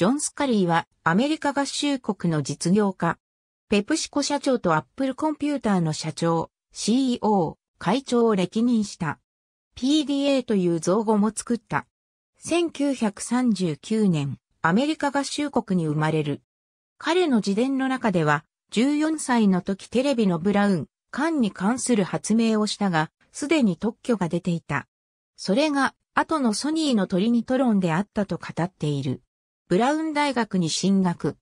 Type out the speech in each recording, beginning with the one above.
ジョン・スカリーはアメリカ合衆国の実業家。ペプシコ社長とアップルコンピューターの社長、CEO、会長を歴任した。PDA という造語も作った。1939年、アメリカ合衆国に生まれる。彼の自伝の中では、14歳の時テレビのブラウン、缶に関する発明をしたが、すでに特許が出ていた。それが、後のソニーのトリニトロンであったと語っている。ブラウン大学に進学。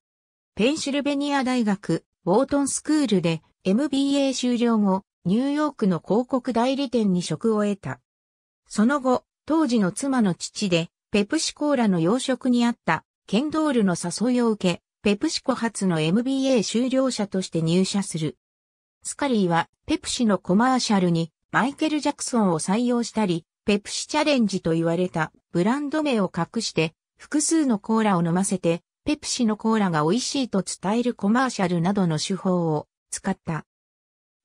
ペンシルベニア大学、ウォートンスクールで MBA 終了後、ニューヨークの広告代理店に職を得た。その後、当時の妻の父で、ペプシコーラの養殖にあった、ケンドールの誘いを受け、ペプシコ初の MBA 修了者として入社する。スカリーは、ペプシのコマーシャルに、マイケル・ジャクソンを採用したり、ペプシチャレンジと言われたブランド名を隠して、複数のコーラを飲ませて、ペプシのコーラが美味しいと伝えるコマーシャルなどの手法を使った。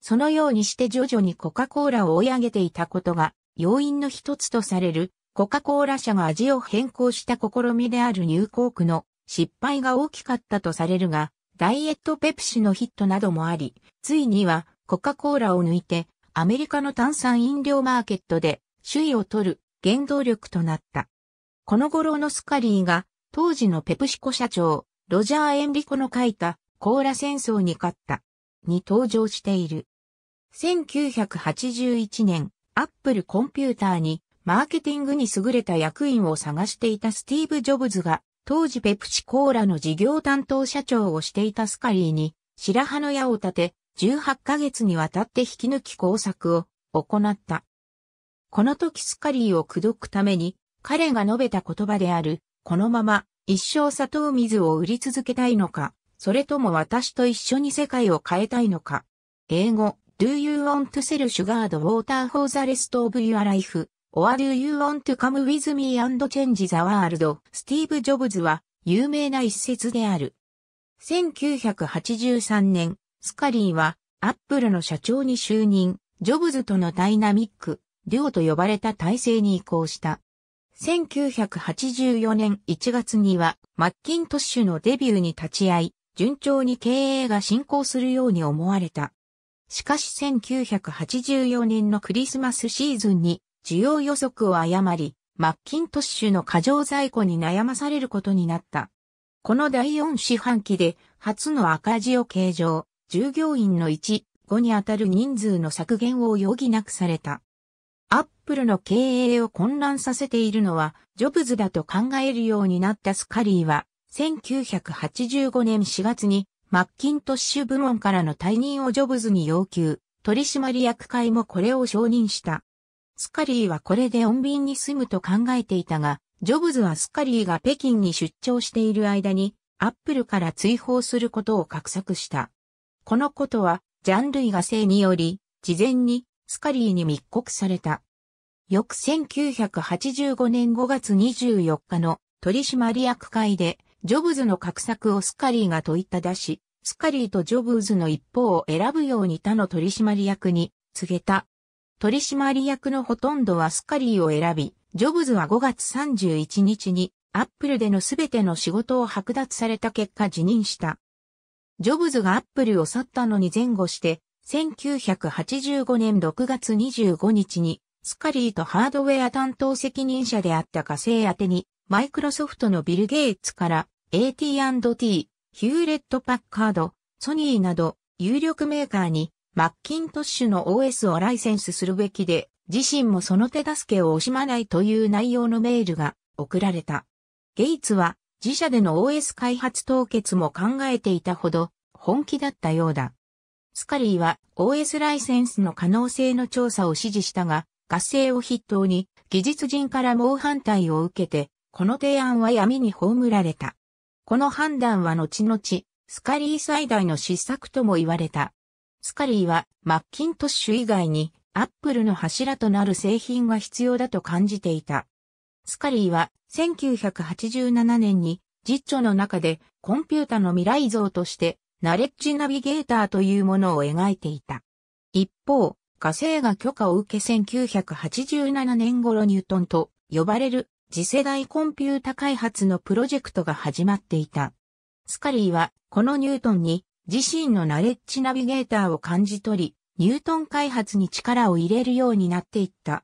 そのようにして徐々にコカ・コーラを追い上げていたことが要因の一つとされるコカ・コーラ社が味を変更した試みであるニューコークの失敗が大きかったとされるが、ダイエットペプシのヒットなどもあり、ついにはコカ・コーラを抜いてアメリカの炭酸飲料マーケットで首位を取る原動力となった。この頃のスカリーが、当時のペプシコ社長、ロジャー・エンリコの書いた、コーラ戦争に勝った、に登場している。1981年、アップルコンピューターに、マーケティングに優れた役員を探していたスティーブ・ジョブズが、当時ペプシコーラの事業担当社長をしていたスカリーに、白羽の矢を立て、18ヶ月にわたって引き抜き工作を行った。この時スカリーを口説くために、彼が述べた言葉である、このまま一生砂糖水を売り続けたいのか、それとも私と一緒に世界を変えたいのか。英語、Do you want to sell sugar water for the rest of your life? Or do you want to come with me and change the world? スティーブ・ジョブズは有名な一節である。1983年、スカリーはアップルの社長に就任、ジョブズとのダイナミック、デュオと呼ばれた体制に移行した。1984年1月にはマッキントッシュのデビューに立ち会い、順調に経営が進行するように思われた。しかし1984年のクリスマスシーズンに需要予測を誤り、マッキントッシュの過剰在庫に悩まされることになった。この第4四半期で初の赤字を計上、従業員の1、5にあたる人数の削減を余儀なくされた。アップルの経営を混乱させているのは、ジョブズだと考えるようになったスカリーは、1985年4月に、マッキントッシュ部門からの退任をジョブズに要求、取締役会もこれを承認した。スカリーはこれで穏便に済むと考えていたが、ジョブズはスカリーが北京に出張している間に、アップルから追放することを画策した。このことは、ジャン・ルイが生により、事前にスカリーに密告された。翌1985年5月24日の取締役会で、ジョブズの画策をスカリーが問いただし、スカリーとジョブズの一方を選ぶように他の取締役に告げた。取締役のほとんどはスカリーを選び、ジョブズは5月31日にアップルでのすべての仕事を剥奪された結果辞任した。ジョブズがアップルを去ったのに前後して1985年6月25日に、スカリーとハードウェア担当責任者であった火星宛に、マイクロソフトのビル・ゲイツから AT&T、ヒューレット・パッカード、ソニーなど有力メーカーにマッキントッシュの OS をライセンスするべきで、自身もその手助けを惜しまないという内容のメールが送られた。ゲイツは自社での OS 開発凍結も考えていたほど本気だったようだ。スカリーは OS ライセンスの可能性の調査を指示したが、合成を筆頭に技術人から猛反対を受けて、この提案は闇に葬られた。この判断は後々、スカリー最大の失策とも言われた。スカリーはマッキントッシュ以外にアップルの柱となる製品が必要だと感じていた。スカリーは1987年に実著の中でコンピュータの未来像としてナレッジナビゲーターというものを描いていた。一方、火星が許可を受け1987年頃ニュートンと呼ばれる次世代コンピュータ開発のプロジェクトが始まっていた。スカリーはこのニュートンに自身のナレッジナビゲーターを感じ取り、ニュートン開発に力を入れるようになっていった。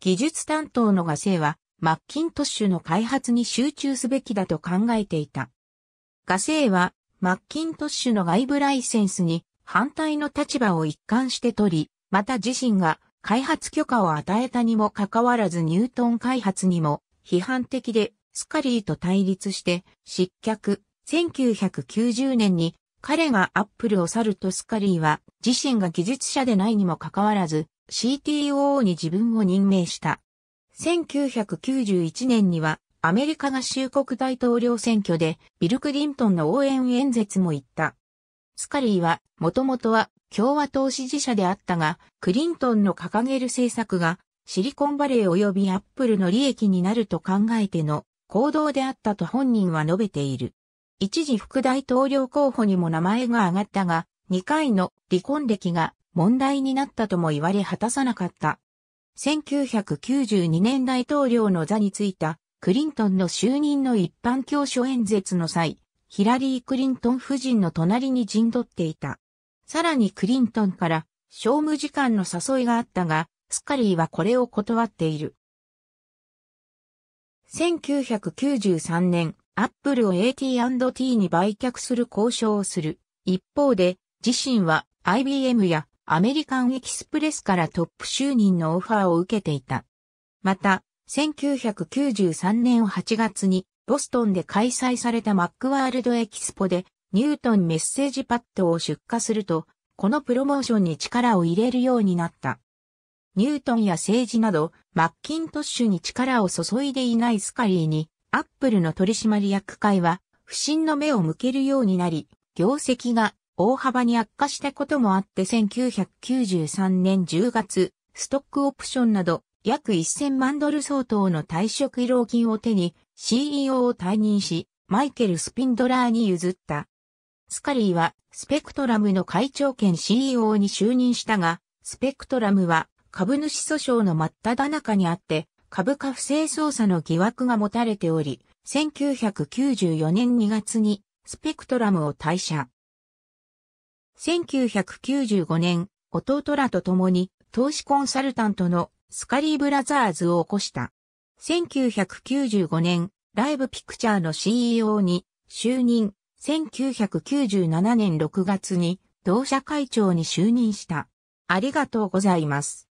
技術担当のガセはマッキントッシュの開発に集中すべきだと考えていた。ガセはマッキントッシュの外部ライセンスに反対の立場を一貫して取り、また自身が開発許可を与えたにもかかわらずニュートン開発にも批判的でスカリーと対立して失脚。1990年に彼がアップルを去るとスカリーは自身が技術者でないにもかかわらず CTO に自分を任命した。1991年にはアメリカ合衆国大統領選挙でビル・クリントンの応援演説も言った。スカリーは、もともとは共和党支持者であったが、クリントンの掲げる政策が、シリコンバレー及びアップルの利益になると考えての行動であったと本人は述べている。一時副大統領候補にも名前が挙がったが、2回の離婚歴が問題になったとも言われ果たさなかった。1992年大統領の座についたクリントンの就任の一般教書演説の際、ヒラリー・クリントン夫人の隣に陣取っていた。さらにクリントンから商務時間の誘いがあったが、スカリーはこれを断っている。1993年、アップルを AT&T に売却する交渉をする。一方で、自身は IBM やアメリカンエキスプレスからトップ就任のオファーを受けていた。また、1993年8月にボストンで開催されたマックワールドエキスポでニュートンメッセージパッドを出荷すると、このプロモーションに力を入れるようになった。ニュートンや政治など、マッキントッシュに力を注いでいないスカリーに、アップルの取締役会は、不審の目を向けるようになり、業績が大幅に悪化したこともあって1993年10月、ストックオプションなど約1000万ドル相当の退職慰労金を手に CEO を退任し、マイケル・スピンドラーに譲った。スカリーはスペクトラムの会長兼 CEO に就任したが、スペクトラムは株主訴訟の真っ只中にあって株価不正操作の疑惑が持たれており、1994年2月にスペクトラムを退社。1995年、弟らと共に投資コンサルタントのスカリーブラザーズを起こした。1995年、ライブピクチャーの CEO に就任、1997年6月に同社会長に就任した。ありがとうございます。